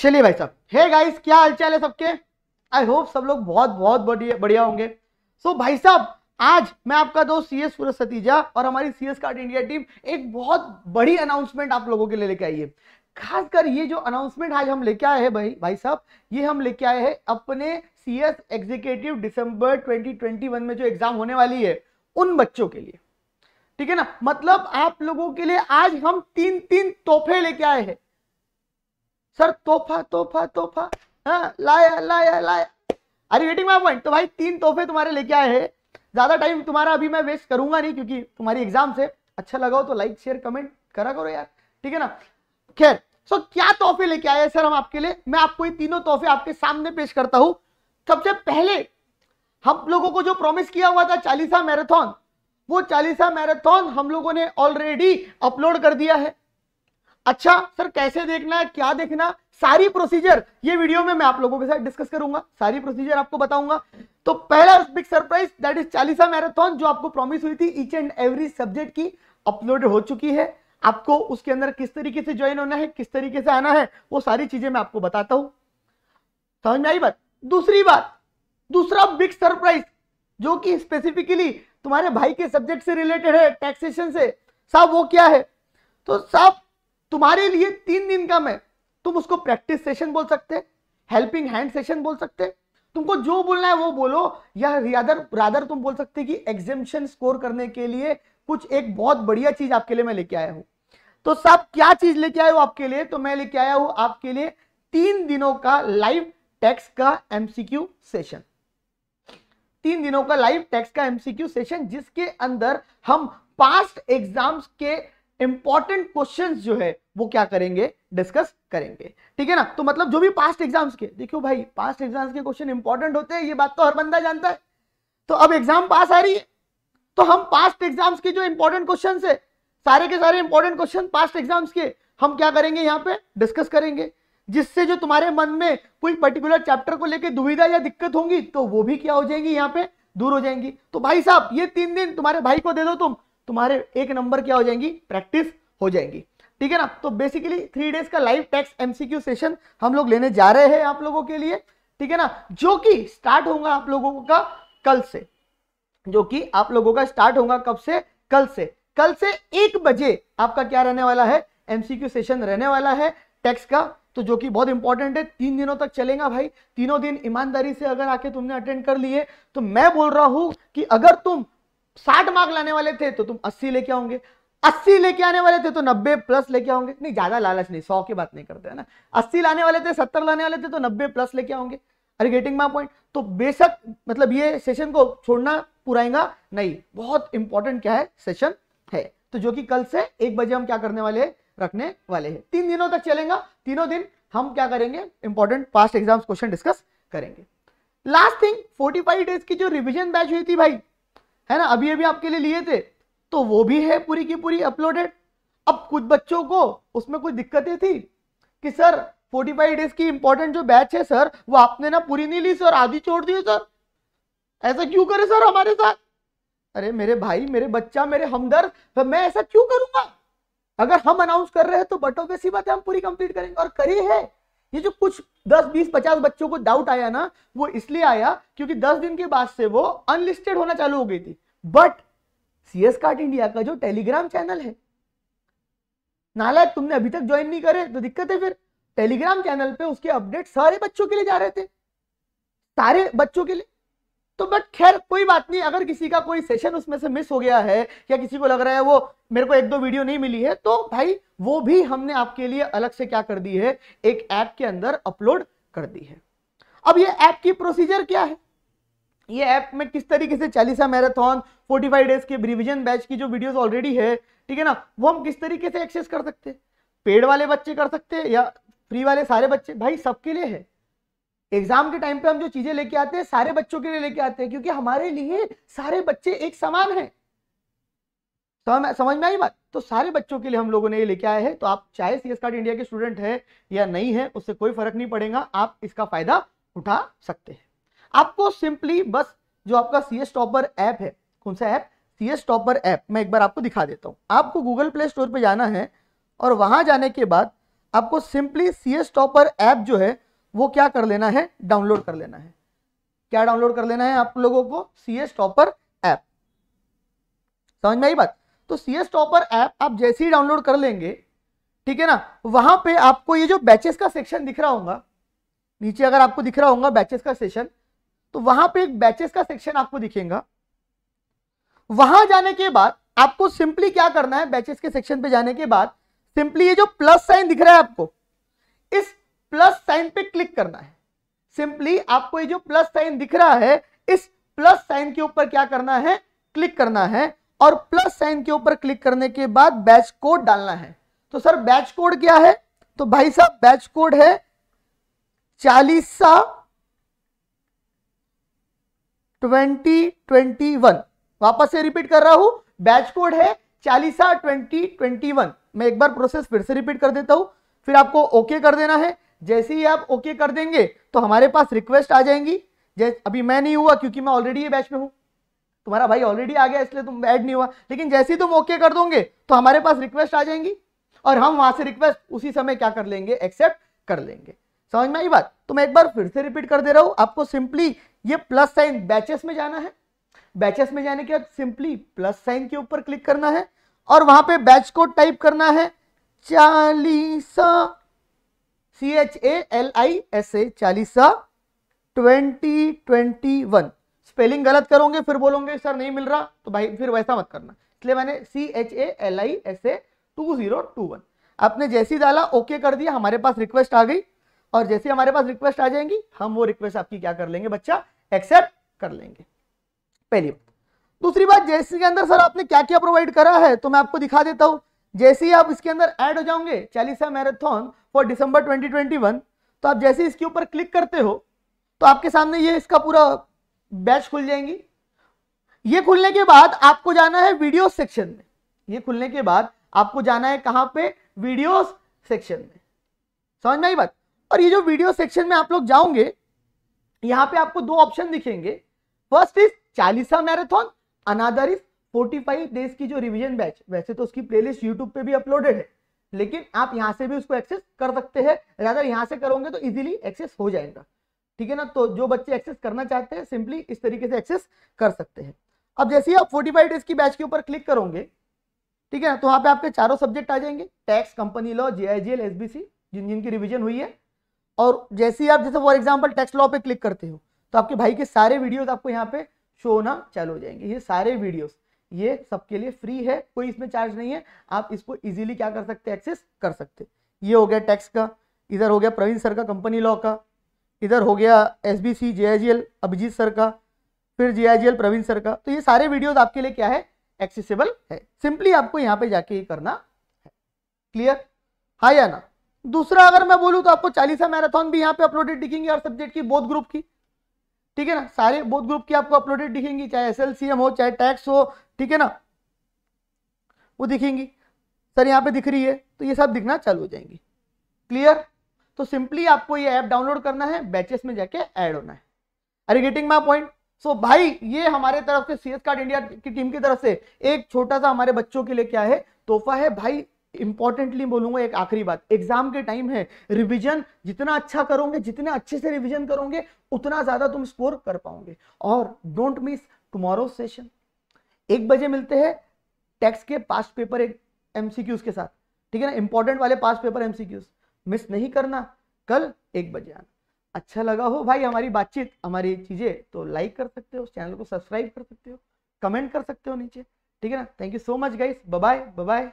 चलिए भाई साहब हे गाइस क्या हालचाल है सबके आई होप सब लोग बहुत बहुत बढ़िया बढ़िया होंगे सो so, भाई साहब आज मैं आपका दोस्त सी एस सूरज सतीजा और हमारी C S card India team एक बहुत बड़ी अनाउंसमेंट आप लोगों के लिए लेके आई है खासकर ये जो अनाउंसमेंट आज हम लेके आए हैं भाई भाई साहब ये हम लेके आए हैं अपने C S executive twenty one में जो एग्जाम होने वाली है उन बच्चों के लिए ठीक है ना मतलब आप लोगों के लिए आज हम तीन तीन तोहफे लेके आए हैं सर तोहफा तोहफा तोहफा हाँ लाया लाया लाया अरे वेटिंग माई पॉइंट तो भाई तीन तोहफे तुम्हारे लेके आए हैं ज़्यादा टाइम तुम्हारा अभी मैं वेस्ट करूंगा नहीं क्योंकि तुम्हारी एग्जाम से अच्छा लगा हो तो लाइक शेयर कमेंट करा करो यार ठीक है ना खैर सो so, क्या तोहफे लेके आए सर हम आपके लिए मैं आपको ये तीनों तोहफे आपके सामने पेश करता हूं सबसे पहले हम लोगों को जो प्रॉमिस किया हुआ था चालीसा मैराथन वो चालीसा मैराथन हम लोगों ने ऑलरेडी अपलोड कर दिया है अच्छा सर कैसे देखना है क्या देखना सारी प्रोसीजर ये वीडियो में मैं आप लोगों के साथ डिस्कस करूंगा सारी प्रोसीजर आपको बताऊंगा तो पहला big surprise that is Chalisa marathon जो आपको प्रॉमिस हुई थी ईच एंड एवरी सब्जेक्ट की अपलोड हो चुकी है आपको उसके अंदर किस तरीके से ज्वाइन होना है किस तरीके से आना है वो सारी चीजें मैं आपको बताता हूं समझ में आई बात दूसरी बात दूसरा बिग सरप्राइज जो कि स्पेसिफिकली तुम्हारे भाई के सब्जेक्ट से रिलेटेड है टैक्सेशन से साहब वो क्या है तो साहब तुम्हारे लिए तीन दिन का मैं तुम उसको प्रैक्टिस सेशन बोल सकते हेल्पिंग हैंड सेशन बोल सकते तुमको जो बोलना है वो बोलो या रियादर रादर तुम बोल सकते कि एग्जेम्पन स्कोर करने के लिए कुछ एक बहुत बढ़िया चीज आपके लिए मैं लेके आया हूं तो साहब क्या चीज लेके आया हूं आपके लिए तो मैं लेके आया हूं आपके लिए तीन दिनों का लाइव टैक्स का एमसीक्यू सेशन तीन दिनों का लाइव टैक्स का एमसीक्यू सेशन जिसके अंदर हम पास्ट एग्जाम्स के इंपॉर्टेंट क्वेश्चन जो है वो क्या करेंगे डिस्कस करेंगे ठीक है ना तो मतलब जो भी पास्ट एग्जाम्स के देखियो भाई पास्ट एग्जाम्स के क्वेश्चन इंपॉर्टेंट होते हैं ये बात तो हर बंदा जानता है तो अब एग्जाम पास आ रही है तो हम पास्ट एग्जाम्स के जो इंपॉर्टेंट क्वेश्चन है सारे के सारे इंपॉर्टेंट क्वेश्चन पास्ट एग्जाम्स के हम क्या करेंगे यहाँ पे डिस्कस करेंगे जिससे जो तुम्हारे मन में कोई पर्टिकुलर चैप्टर को लेकर दुविधा या दिक्कत होंगी तो वो भी क्या हो जाएगी यहाँ पे दूर हो जाएंगी तो भाई साहब ये तीन दिन तुम्हारे भाई को दे दो तुम तुम्हारे एक नंबर क्या हो जाएंगी प्रैक्टिस हो जाएंगी ठीक है ना तो बेसिकली थ्री डेज का लाइव टैक्स एमसीक्यू सेशन हम लोग लेने जा रहे हैं आप लोगों के लिए ठीक है ना जो कि स्टार्ट होगा आप लोगों का कल से जो कि आप लोगों का स्टार्ट होगा कब से कल से कल से एक बजे आपका क्या रहने वाला है एमसीक्यू सेशन रहने वाला है टैक्स का तो जो कि बहुत इंपॉर्टेंट है तीन दिनों तक चलेगा भाई तीनों दिन ईमानदारी से अगर आके तुमने अटेंड कर लिए तो मैं बोल रहा हूं कि अगर तुम साठ मार्क लाने वाले थे तो तुम अस्सी लेके आओगे अस्सी लेके आने वाले थे तो नब्बे प्लस लेके आओगे नहीं ज्यादा लालच नहीं सौ की बात नहीं करते है ना अस्सी लाने वाले थे सत्तर लाने वाले थे तो नब्बे प्लस लेके आओगे अरे गेटिंग माई पॉइंट तो बेशक मतलब ये सेशन को छोड़ना पुराएंगा नहीं बहुत इंपॉर्टेंट क्या है सेशन है तो जो कि कल से एक बजे हम क्या करने वाले रखने वाले हैं तीन दिनों तक चलेगा तीनों दिन हम क्या करेंगे important past exams question discuss करेंगे लास्ट थिंग 45 डेज की जो रिवीजन बैच हुई थी भाई है ना अभी अभी आपके लिए लिए थे तो वो भी है पूरी की पूरी अपलोडेड अब कुछ बच्चों को उसमें कुछ दिक्कतें थी कि सर 45 डेज की इंपॉर्टेंट जो बैच है सर वो आपने ना पूरी नहीं ली सर आधी छोड़ दी सर ऐसा क्यों करे सर हमारे साथ अरे मेरे भाई मेरे बच्चा मेरे हमदर्द तो मैं ऐसा क्यों करूंगा अगर हम अनाउंस कर रहे हैं तो बटो सी बात है हम पूरी कंप्लीट करेंगे और करी है ये जो कुछ 10, 20, 50 बच्चों को डाउट आया ना वो इसलिए आया क्योंकि 10 दिन के बाद से वो अनलिस्टेड होना चालू हो गई थी बट सीएस कार्ट इंडिया का जो टेलीग्राम चैनल है नाला तुमने अभी तक ज्वाइन नहीं करे तो दिक्कत है फिर टेलीग्राम चैनल पे उसके अपडेट सारे बच्चों के लिए जा रहे थे सारे बच्चों के लिए तो बट खैर कोई बात नहीं अगर किसी का कोई सेशन उसमें से मिस हो गया है या किसी को लग रहा है वो मेरे को एक दो वीडियो नहीं मिली है तो भाई वो भी हमने आपके लिए अलग से क्या कर दी है एक ऐप के अंदर अपलोड कर दी है अब ये ऐप की प्रोसीजर क्या है ये ऐप में किस तरीके से चालीसा मैराथन 45 डेज के रिविजन बैच की जो वीडियोस ऑलरेडी है ठीक है ना वो हम किस तरीके से एक्सेस कर सकते हैं पेड वाले बच्चे कर सकते हैं या फ्री वाले सारे बच्चे भाई सबके लिए है एग्जाम के टाइम पे हम जो चीजें लेके आते हैं सारे बच्चों के लिए लेके आते हैं क्योंकि हमारे लिए सारे बच्चे एक समान है समझ तो समझ में आई बात तो सारे बच्चों के लिए हम लोगों ने ये लेके आए हैं तो आप चाहे सी एस कार्ड इंडिया के स्टूडेंट है या नहीं है उससे कोई फर्क नहीं पड़ेगा आप इसका फायदा उठा सकते हैं आपको सिंपली बस जो आपका सी एस टॉपर ऐप है कौन सा app C S topper app मैं एक बार आपको दिखा देता हूँ आपको गूगल प्ले स्टोर पर जाना है और वहां जाने के बाद आपको simply C S topper app जो है वो क्या कर लेना है डाउनलोड कर लेना है क्या डाउनलोड कर लेना है आप लोगों को सी एस टॉपर ऐप समझ में आई बात तो सी एस टॉपर ऐप आप जैसे ही डाउनलोड कर लेंगे ठीक है ना वहां पे आपको ये जो बैचेस का सेक्शन दिख रहा होगा नीचे अगर आपको दिख रहा होगा बैचेस का सेक्शन तो वहां पे एक बैचेस का सेक्शन आपको दिखेगा वहां जाने के बाद आपको सिंपली क्या करना है बैचेस के सेक्शन पे जाने के बाद सिंपली ये जो प्लस साइन दिख रहा है आपको इस प्लस साइन पे क्लिक करना है सिंपली आपको ये जो प्लस साइन दिख रहा है इस प्लस साइन के ऊपर क्या करना है क्लिक करना है और प्लस साइन के ऊपर क्लिक करने के बाद बैच कोड डालना है तो सर बैच कोड क्या है तो भाई साहब बैच कोड है चालीसा ट्वेंटी ट्वेंटी वन वापस से रिपीट कर रहा हूं बैच कोड है चालीसा ट्वेंटी ट्वेंटी वन मैं एक बार प्रोसेस फिर से रिपीट कर देता हूं फिर आपको ओके कर देना है जैसे ही आप ओके कर देंगे तो हमारे पास रिक्वेस्ट आ जाएंगी जैसे अभी मैं नहीं हुआ क्योंकि मैं ऑलरेडी ये बैच में हूँ तुम्हारा भाई ऑलरेडी आ गया इसलिए तुम ऐड नहीं हुआ लेकिन जैसे ही तुम ओके कर दोगे तो हमारे पास रिक्वेस्ट आ जाएंगी और हम वहां से रिक्वेस्ट उसी समय क्या कर लेंगे एक्सेप्ट कर लेंगे समझ में आई बात तो मैं एक बार फिर से रिपीट कर दे रहा हूं आपको सिंपली ये प्लस साइन बैचेस में जाना है बैचेस में जाने के बाद सिंपली प्लस साइन के ऊपर क्लिक करना है और वहां पे बैच कोड टाइप करना है Chalisa C H A L I S A Chalisa twenty twenty one spelling गलत करोगे फिर बोलोगे सर नहीं मिल रहा तो भाई फिर वैसा मत करना इसलिए मैंने C H A L I S A two zero two one आपने जैसी डाला ओके कर दिया हमारे पास रिक्वेस्ट आ गई और जैसे हमारे पास रिक्वेस्ट आ जाएंगी हम वो रिक्वेस्ट आपकी क्या कर लेंगे बच्चा एक्सेप्ट कर लेंगे पहली बात दूसरी बात जैसी के अंदर सर आपने क्या क्या प्रोवाइड करा है तो मैं आपको दिखा देता हूं जैसे ही आप इसके अंदर ऐड हो जाओगे चालीसा मैराथन फॉर डिसंबर 2021 तो आप जैसे इसके ऊपर क्लिक करते हो तो आपके सामने ये इसका पूरा बैच खुल जाएंगी ये खुलने के बाद आपको जाना है वीडियो सेक्शन में ये खुलने के बाद आपको जाना है कहां पे वीडियो सेक्शन में समझ में आई बात और ये जो वीडियो सेक्शन में आप लोग जाओगे यहां पे आपको दो ऑप्शन दिखेंगे first is Chalisa marathon another is 45 days की जो रिवीजन बैच वैसे तो उसकी प्लेलिस्ट यूट्यूब पे भी अपलोडेड है लेकिन आप यहाँ से भी उसको एक्सेस कर सकते हैं अगर यहां से करोगे तो इजीली एक्सेस हो जाएगा ठीक है ना तो जो बच्चे एक्सेस करना चाहते हैं सिंपली इस तरीके से एक्सेस कर सकते हैं अब जैसे ही आप फाइव डेज की बैच के ऊपर क्लिक करोगे ठीक है ना तो वहाँ पे आपके चारों सब्जेक्ट आ जाएंगे tax company law J I G L S B C जिन जिनकी रिविजन हुई है और जैसे ही आप जैसे फॉर एग्जाम्पल टैक्स लॉ पे क्लिक करते हो तो आपके भाई के सारे वीडियोज आपको यहाँ पे शो होना चालू हो जाएंगे ये सारे वीडियोज़ ये सबके लिए फ्री है कोई इसमें चार्ज नहीं है आप इसको इजीली क्या कर सकते एक्सेस कर सकते ये हो गया टैक्स का इधर हो गया प्रवीण सर का कंपनी लॉ का इधर हो गया S B C J Abhijeet sir का फिर जे प्रवीण सर का तो ये सारे वीडियोज आपके लिए क्या है एक्सेसिबल है सिंपली आपको यहाँ पे जाके ये करना है क्लियर हाँ या ना दूसरा अगर मैं बोलूँ तो आपको चालीसा मैराथन भी यहाँ पे अपलोडेड दिखेंगे और सब्जेक्ट की बोध ग्रुप की ठीक है ना सारे बोध ग्रुप की आपको अपलोडेड दिखेंगी चाहे एस हो चाहे टैक्स हो ठीक है ना वो दिखेंगी सर यहाँ पे दिख रही है तो ये सब दिखना चालू हो जाएंगी क्लियर तो सिंपली आपको ये ऐप डाउनलोड करना है बैचेस में जाके ऐड होना है are you getting my point so भाई ये हमारे तरफ से सी कार्ड इंडिया की टीम की तरफ से एक छोटा सा हमारे बच्चों के लिए क्या है तोहफा है भाई इंपॉर्टेंटली बोलूंगा एक आखिरी बात एग्जाम के टाइम है रिवीजन जितना अच्छा करोगे जितने अच्छे से रिवीजन करोगे उतना ज्यादा तुम स्कोर कर पाओगे और डोंट मिस टुमारो सेशन एक बजे मिलते हैं टेक्स के पास्ट पेपर एक एमसीक्यूज के साथ ठीक है ना इंपॉर्टेंट वाले पास्ट पेपर एमसीक्यूज मिस नहीं करना कल एक बजे आना अच्छा लगा हो भाई हमारी बातचीत हमारी चीजें तो लाइक कर सकते हो चैनल को सब्सक्राइब कर सकते हो कमेंट कर सकते हो नीचे ठीक है ना thank you so much guys bye bye